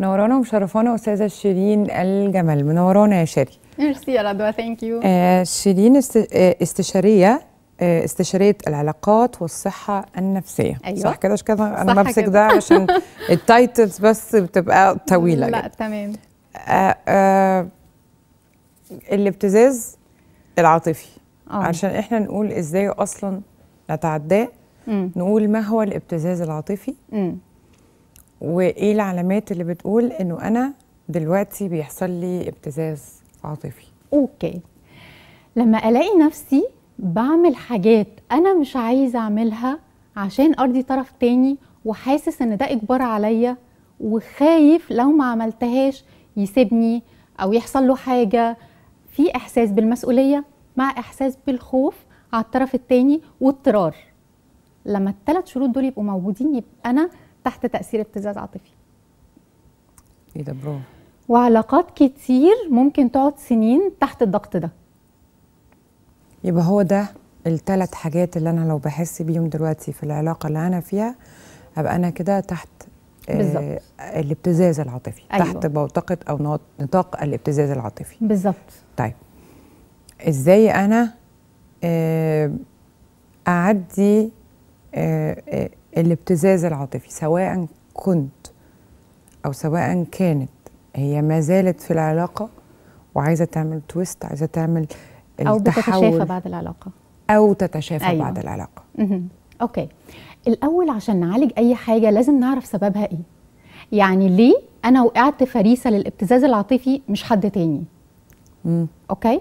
منورانا ومشرفانا استاذه شيرين الجمل منورانا يا شيري ميرسي يا رضوى ثانك يو شيرين آه، استشاريه آه، استشاريه العلاقات والصحه النفسيه أيوة. صح كده كده انا بمسك ده عشان التايتلز بس بتبقى طويله لا تمام آه، الابتزاز العاطفي أوه. عشان احنا نقول ازاي اصلا نتعداه نقول ما هو الابتزاز العاطفي وايه العلامات اللي بتقول انه انا دلوقتي بيحصل لي ابتزاز عاطفي اوكي لما الاقي نفسي بعمل حاجات انا مش عايزه اعملها عشان ارضي طرف تاني وحاسس ان ده اجبار عليا وخايف لو ما عملتهاش يسيبني او يحصل له حاجه في احساس بالمسؤوليه مع احساس بالخوف على الطرف التاني واضطرار لما الثلاث شروط دول يبقوا موجودين يبقى انا تحت تاثير ابتزاز عاطفي ايه ده برو وعلاقات كتير ممكن تقعد سنين تحت الضغط ده يبقى هو ده التلات حاجات اللي انا لو بحس بيهم دلوقتي في العلاقه اللي انا فيها ابقى انا كده تحت آه، بالظبط الابتزاز العاطفي أيوة. تحت بوتقه او نطاق الابتزاز العاطفي بالظبط طيب ازاي انا آه، اعدي آه، الابتزاز العاطفي سواء كنت أو سواء كانت هي ما زالت في العلاقة وعايزة تعمل تويست عايزة تعمل أو تتشافى بعد العلاقة أو تتشافى أيوة. بعد العلاقة أوكي الأول عشان نعالج أي حاجة لازم نعرف سببها إيه يعني ليه أنا وقعت فريسة للابتزاز العاطفي مش حد تاني مم. أوكي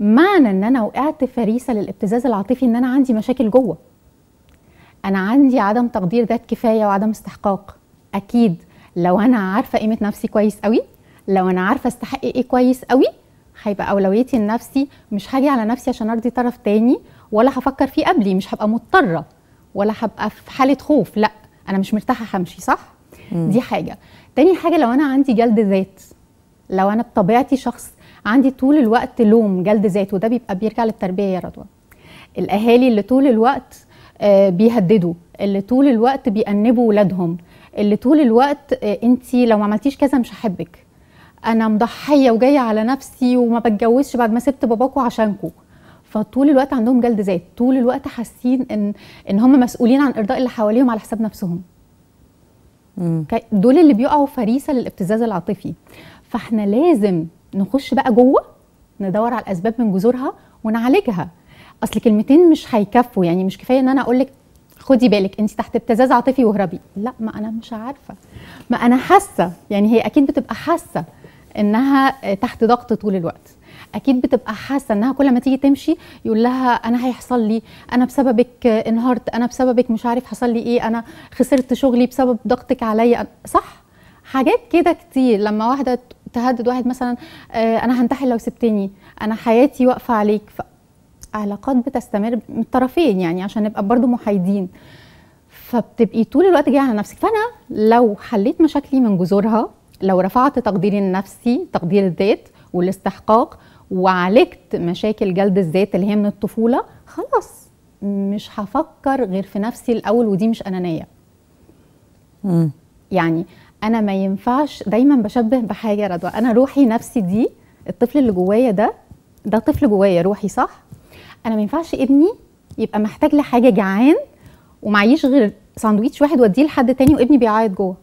معنى ان انا وقعت فريسه للابتزاز العاطفي ان انا عندي مشاكل جوه انا عندي عدم تقدير ذات كفايه وعدم استحقاق اكيد لو انا عارفه قيمه نفسي كويس قوي لو انا عارفه استحق ايه كويس قوي هيبقى اولويتي لنفسي مش هاجي على نفسي عشان ارضي طرف تاني ولا هفكر فيه قبلي مش هبقى مضطره ولا هبقى في حاله خوف لا انا مش مرتاحه همشي صح مم. دي حاجه تاني حاجه لو انا عندي جلد ذات لو انا بطبيعتي شخص عندي طول الوقت لوم جلد ذات وده بيبقى بيرجع للتربيه يا رضوى الاهالي اللي طول الوقت آه، بيهددوا اللي طول الوقت بيأنبوا ولادهم اللي طول الوقت آه، انت لو ما عملتيش كذا مش هحبك انا مضحيه وجايه على نفسي وما بتجوزش بعد ما سبت باباكو عشانكو فطول الوقت عندهم جلد ذات طول الوقت حاسين ان ان هم مسؤولين عن ارضاء اللي حواليهم على حساب نفسهم دول اللي بيقعوا فريسه للابتزاز العاطفي فاحنا لازم نخش بقى جوه ندور على الاسباب من جذورها ونعالجها اصل كلمتين مش هيكفوا يعني مش كفايه ان انا اقول لك خدي بالك انت تحت ابتزاز عاطفي واهربي لا ما انا مش عارفه ما انا حاسه يعني هي اكيد بتبقى حاسه انها تحت ضغط طول الوقت اكيد بتبقى حاسه انها كل ما تيجي تمشي يقول لها انا هيحصل لي انا بسببك انهارت انا بسببك مش عارف حصل لي ايه انا خسرت شغلي بسبب ضغطك عليا صح حاجات كده كتير لما واحده تهدد واحد مثلا آه، انا هنتحل لو سبتني انا حياتي واقفه عليك علاقات بتستمر من الطرفين يعني عشان نبقى برضو محايدين فبتبقي طول الوقت جايه على نفسك فانا لو حليت مشاكلي من جذورها لو رفعت تقديري النفسي تقدير الذات والاستحقاق وعالجت مشاكل جلد الذات اللي هي من الطفوله خلاص مش هفكر غير في نفسي الاول ودي مش انانيه مم. يعني انا ما ينفعش دايما بشبه بحاجه رضوى انا روحي نفسي دي الطفل اللي جوايا ده ده طفل جوايا روحي صح انا ما ينفعش ابني يبقى محتاج لحاجه جعان ومعيش غير ساندويتش واحد واديه لحد تاني وابني بيعيط جوه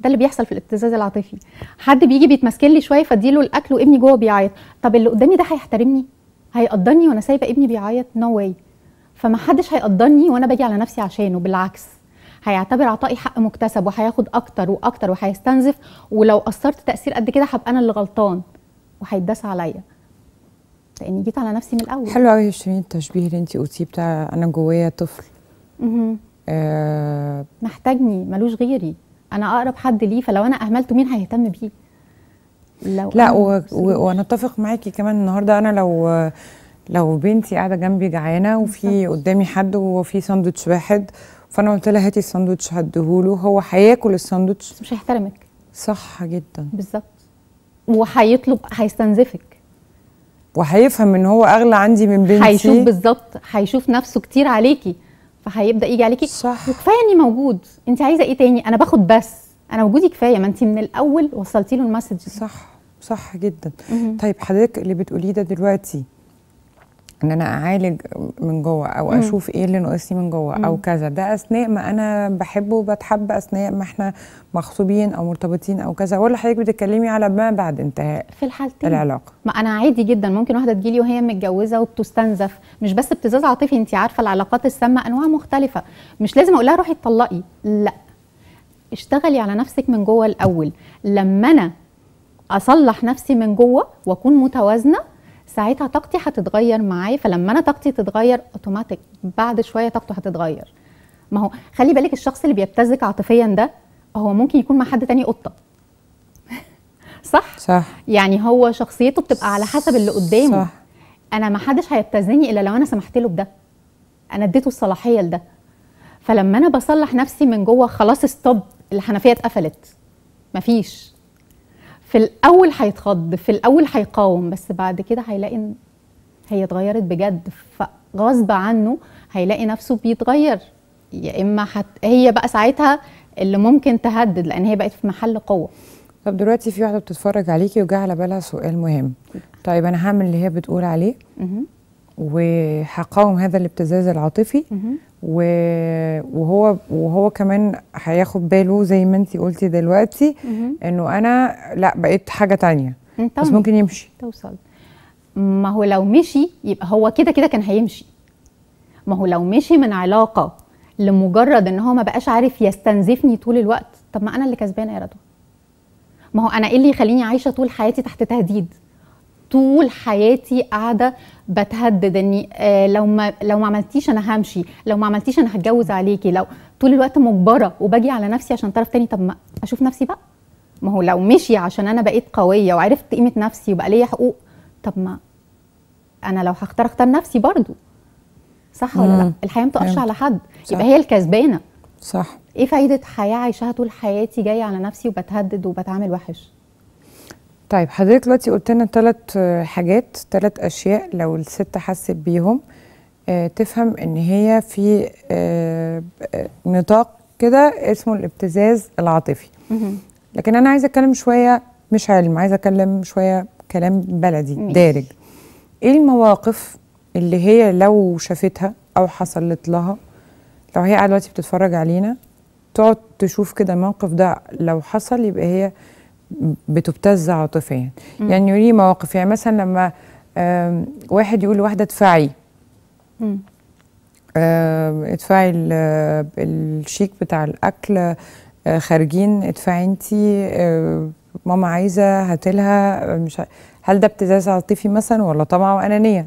ده اللي بيحصل في الابتزاز العاطفي حد بيجي بيتمسكن لي شويه فاديله الاكل وابني جوه بيعيط طب اللي قدامي ده هيحترمني هيقدرني وانا سايبه ابني بيعيط نو واي فما حدش هيقدرني وانا باجي على نفسي عشانه بالعكس هيعتبر عطائي حق مكتسب وهياخد اكتر واكتر وهيستنزف ولو قصرت تاثير قد كده هبقى انا اللي غلطان وهيتداس عليا لاني جيت على نفسي من الاول حلو قوي يا شيرين التشبيه اللي انت قلتيه بتاع انا جوايا طفل اها محتاجني ملوش غيري انا اقرب حد ليه فلو انا اهملته مين هيهتم بيه لو لا و... و... وانا اتفق معاكي كمان النهارده انا لو لو بنتي قاعده جنبي جعانه وفي قدامي حد وفي ساندوتش واحد فانا قلت لها هاتي الساندوتش هديهوله هو هياكل الساندوتش مش هيحترمك صح جدا بالظبط وهيطلب هيستنزفك وهيفهم ان هو اغلى عندي من بنتي هيشوف بالظبط هيشوف نفسه كتير عليكي فهيبدا يجي عليكي صح وكفايه اني موجود انت عايزه ايه تاني انا باخد بس انا وجودي كفايه ما انت من الاول وصلتي له المسج صح صح جدا مم. طيب حضرتك اللي بتقوليه ده دلوقتي ان انا اعالج من جوه او اشوف ايه اللي ناقصني من جوه او كذا ده اثناء ما انا بحبه وبتحب اثناء ما احنا مخطوبين او مرتبطين او كذا ولا حضرتك بتتكلمي على ما بعد انتهاء في الحالتين العلاقه ما انا عادي جدا ممكن واحده تجيلي وهي متجوزه وبتستنزف مش بس ابتزاز عاطفي انت عارفه العلاقات السامه انواع مختلفه مش لازم اقول لها روحي اتطلقي لا اشتغلي على نفسك من جوه الاول لما انا اصلح نفسي من جوه واكون متوازنه ساعتها طاقتي هتتغير معايا فلما انا طاقتي تتغير اوتوماتيك بعد شويه طاقته هتتغير ما هو خلي بالك الشخص اللي بيبتزك عاطفيا ده هو ممكن يكون مع حد تاني قطه صح صح يعني هو شخصيته بتبقى على حسب اللي قدامه صح انا ما حدش هيبتزني الا لو انا سمحت له بده انا اديته الصلاحيه لده فلما انا بصلح نفسي من جوه خلاص ستوب الحنفيه اتقفلت مفيش في الاول هيتخض في الاول هيقاوم بس بعد كده هيلاقي ان هي اتغيرت بجد فغصب عنه هيلاقي نفسه بيتغير يا اما حت... هي بقى ساعتها اللي ممكن تهدد لان هي بقت في محل قوه طب دلوقتي في واحده بتتفرج عليكي وجا على بالها سؤال مهم طيب انا هعمل اللي هي بتقول عليه وهقاوم هذا الابتزاز العاطفي وهو وهو كمان هياخد باله زي ما انت قلتي دلوقتي انه انا لا بقيت حاجه تانية طبعا. بس ممكن يمشي توصل ما هو لو مشي يبقى هو كده كده كان هيمشي ما هو لو مشي من علاقه لمجرد ان هو ما بقاش عارف يستنزفني طول الوقت طب ما انا اللي كسبانه يا رضوى ما هو انا ايه اللي يخليني عايشه طول حياتي تحت تهديد طول حياتي قاعده بتهدد اني آه، لو ما لو ما عملتيش انا همشي لو ما عملتيش انا هتجوز عليكي لو طول الوقت مجبره وباجي على نفسي عشان طرف تاني طب ما اشوف نفسي بقى ما هو لو مشي عشان انا بقيت قويه وعرفت قيمه نفسي وبقى ليا حقوق طب ما انا لو هختار اختار نفسي برضو صح مم. ولا لا الحياه ما تقرش على حد صح. يبقى هي الكسبانه صح ايه فايده حياه عايشاها طول حياتي جايه على نفسي وبتهدد وبتعامل وحش طيب حضرتك دلوقتي قلت لنا ثلاث آه، حاجات ثلاث اشياء لو الست حست بيهم آه، تفهم ان هي في آه، نطاق كده اسمه الابتزاز العاطفي لكن انا عايزه اتكلم شويه مش علم عايزه اتكلم شويه كلام بلدي دارج ايه المواقف اللي هي لو شافتها او حصلت لها لو هي قاعده دلوقتي بتتفرج علينا تقعد تشوف كده الموقف ده لو حصل يبقى هي بتبتز عاطفيا يعني يري مواقف يعني مثلا لما واحد يقول لواحده ادفعي ادفعي الشيك بتاع الاكل خارجين ادفعي انت ماما عايزه هاتلها مش هل ده ابتزاز عاطفي مثلا ولا طمع وانانيه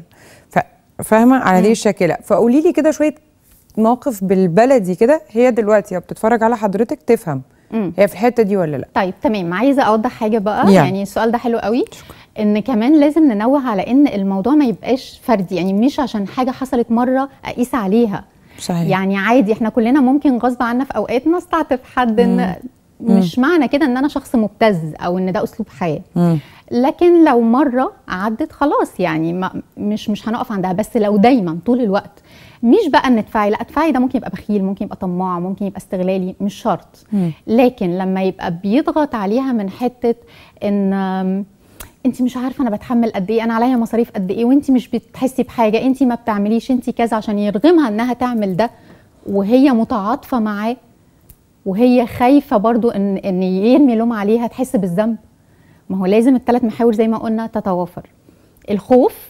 فاهمه على ليه الشاكله فقولي لي كده شويه موقف بالبلدي كده هي دلوقتي بتتفرج على حضرتك تفهم مم. هي في الحته دي ولا لا طيب تمام عايزه اوضح حاجه بقى يعني, يعني السؤال ده حلو قوي شكرا. ان كمان لازم ننوه على ان الموضوع ما يبقاش فردي يعني مش عشان حاجه حصلت مره اقيس عليها صحيح. يعني عادي احنا كلنا ممكن غصب عنا في اوقات نستعطف حد ان مش مم. معنى كده ان انا شخص مبتز او ان ده اسلوب حياه مم. لكن لو مره عدت خلاص يعني ما مش مش هنقف عندها بس لو دايما طول الوقت مش بقى ان ادفعي لا ادفعي ده ممكن يبقى بخيل ممكن يبقى طماع ممكن يبقى استغلالي مش شرط م. لكن لما يبقى بيضغط عليها من حته ان انت مش عارفه انا بتحمل قد ايه انا عليا مصاريف قد ايه وانت مش بتحسي بحاجه انت ما بتعمليش انت كذا عشان يرغمها انها تعمل ده وهي متعاطفه معاه وهي خايفه برضو ان ان يرمي لوم عليها تحس بالذنب ما هو لازم الثلاث محاور زي ما قلنا تتوافر الخوف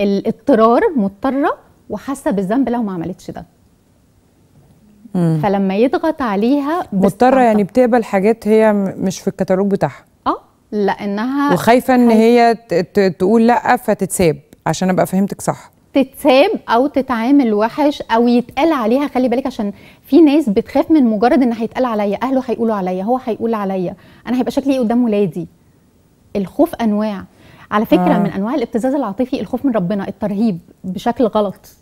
الاضطرار مضطره وحاسه بالذنب لو ما عملتش ده مم. فلما يضغط عليها مضطره يعني بتقبل حاجات هي مش في الكتالوج بتاعها اه لانها وخايفه ان هي تقول لا فتتساب عشان ابقى فهمتك صح تتساب او تتعامل وحش او يتقال عليها خلي بالك عشان في ناس بتخاف من مجرد ان هيتقال عليا اهله هيقولوا عليا هو هيقول عليا انا هيبقى شكلي ايه قدام ولادي الخوف انواع على فكره آه. من انواع الابتزاز العاطفي الخوف من ربنا الترهيب بشكل غلط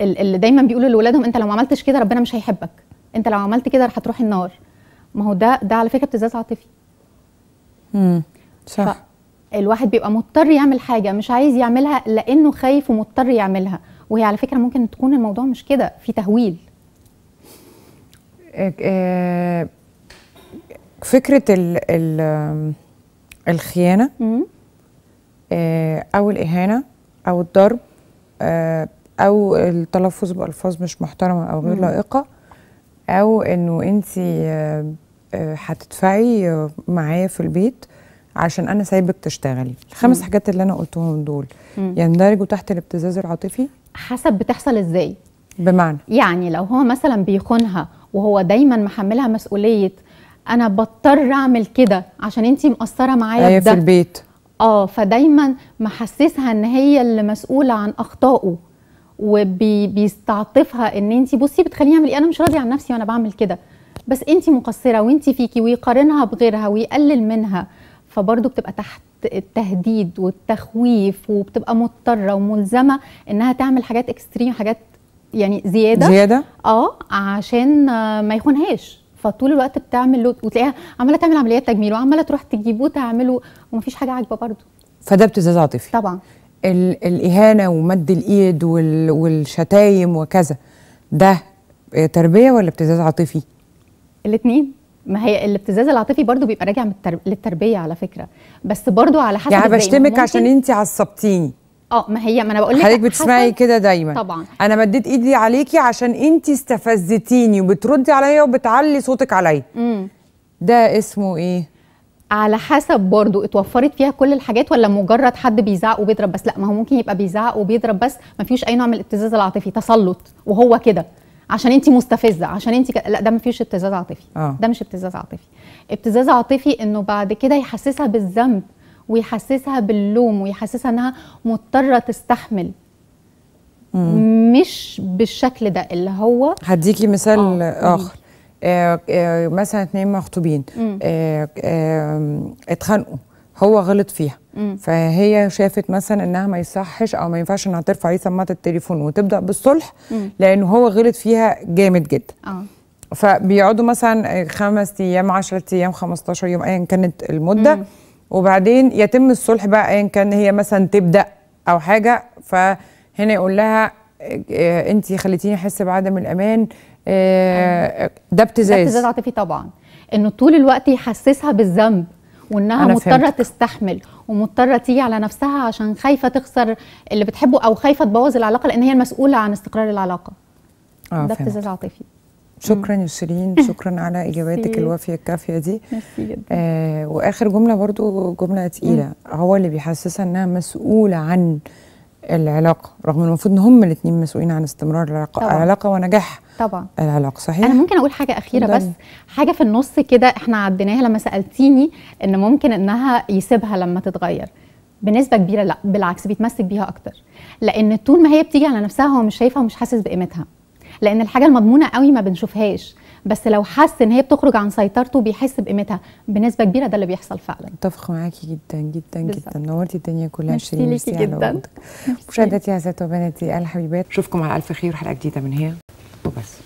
اللي دايما بيقولوا لاولادهم انت لو ما عملتش كده ربنا مش هيحبك انت لو عملت كده هتروح النار ما هو ده ده على فكره ابتزاز عاطفي امم صح الواحد بيبقى مضطر يعمل حاجه مش عايز يعملها لانه خايف ومضطر يعملها وهي على فكره ممكن تكون الموضوع مش كده في تهويل آه، آه، فكره ال ال الخيانه آه، او الاهانه او الضرب آه، او التلفظ بالفاظ مش محترمه او غير لائقه او انه انت آه، هتدفعي معايا في البيت عشان انا سايبك تشتغلي الخمس حاجات اللي انا قلتهم دول يندرجوا تحت الابتزاز العاطفي حسب بتحصل ازاي بمعنى يعني لو هو مثلا بيخونها وهو دايما محملها مسؤوليه انا بضطر اعمل كده عشان انت مقصره معايا أيوة في البيت اه فدايما محسسها ان هي اللي مسؤوله عن اخطائه وبيستعطفها ان انت بصي بتخليني اعمل ايه انا مش راضيه عن نفسي وانا بعمل كده بس انت مقصره وانت فيكي ويقارنها بغيرها ويقلل منها فبرضه بتبقى تحت التهديد والتخويف وبتبقى مضطره وملزمه انها تعمل حاجات اكستريم حاجات يعني زياده زياده اه عشان ما يخونهاش فطول الوقت بتعمل له وتلاقيها عماله تعمل عمليات تجميل وعماله تروح تجيبه وتعمله ومفيش حاجه عاجبه برضه فده ابتزاز عاطفي طبعا ال الاهانه ومد الايد وال والشتايم وكذا ده تربيه ولا ابتزاز عاطفي الاثنين ما هي الابتزاز العاطفي برضه بيبقى راجع للتربيه على فكره بس برضه على حسب يعني بشتمك عشان انت عصبتيني اه ما هي ما انا بقول لك حضرتك بتسمعي كده دايما طبعا انا مديت ايدي عليكي عشان انت استفزتيني وبتردي عليا وبتعلي صوتك عليا ده اسمه ايه على حسب برضو اتوفرت فيها كل الحاجات ولا مجرد حد بيزعق وبيضرب بس لا ما هو ممكن يبقى بيزعق وبيضرب بس ما فيش اي نوع من الابتزاز العاطفي تسلط وهو كده عشان انت مستفزه عشان انت ك... لا ده ما فيش ابتزاز عاطفي آه. ده مش ابتزاز عاطفي ابتزاز عاطفي انه بعد كده يحسسها بالذنب ويحسسها باللوم ويحسسها انها مضطره تستحمل مم. مش بالشكل ده اللي هو هديكي مثال آه. اخر آه آه مثلا اتنين مخطوبين آه آه اتخانقوا هو غلط فيها مم. فهي شافت مثلا انها ما يصحش او ما ينفعش انها ترفع اي سماعه التليفون وتبدا بالصلح لان هو غلط فيها جامد جدا آه. فبيقعدوا مثلا خمس ايام 10 ايام 15 يوم ايا كانت المده مم. وبعدين يتم الصلح بقى ايا كان هي مثلا تبدا او حاجه فهنا يقول لها آه، انت خليتيني احس بعدم الامان آه، ده ابتزاز ده ابتزاز عاطفي طبعا انه طول الوقت يحسسها بالذنب وانها مضطره فهمت. تستحمل ومضطره تيجي على نفسها عشان خايفه تخسر اللي بتحبه او خايفه تبوظ العلاقه لان هي المسؤوله عن استقرار العلاقه آه ده ابتزاز عاطفي شكرا يسرين شكرا على اجاباتك الوافيه الكافيه دي آه واخر جمله برضو جمله تقيله هو اللي بيحسسها انها مسؤوله عن العلاقه رغم المفروض ان هم الاثنين مسؤولين عن استمرار العلاقه طبعا. العلاقه ونجاح طبعا العلاقه صحيح انا ممكن اقول حاجه اخيره بس حاجه في النص كده احنا عديناها لما سالتيني ان ممكن انها يسيبها لما تتغير بنسبه كبيره لا بالعكس بيتمسك بيها اكتر لان طول ما هي بتيجي على نفسها هو مش شايفها ومش حاسس بقيمتها لان الحاجه المضمونه قوي ما بنشوفهاش بس لو حس ان هي بتخرج عن سيطرته بيحس بقيمتها بنسبه كبيره ده اللي بيحصل فعلا اتفق معاكي جدا جدا جدا نورتي الدنيا كلها شيء جدا مشاهدتي يا ست وبناتي الحبيبات اشوفكم على الف خير حلقه جديده من هي وبس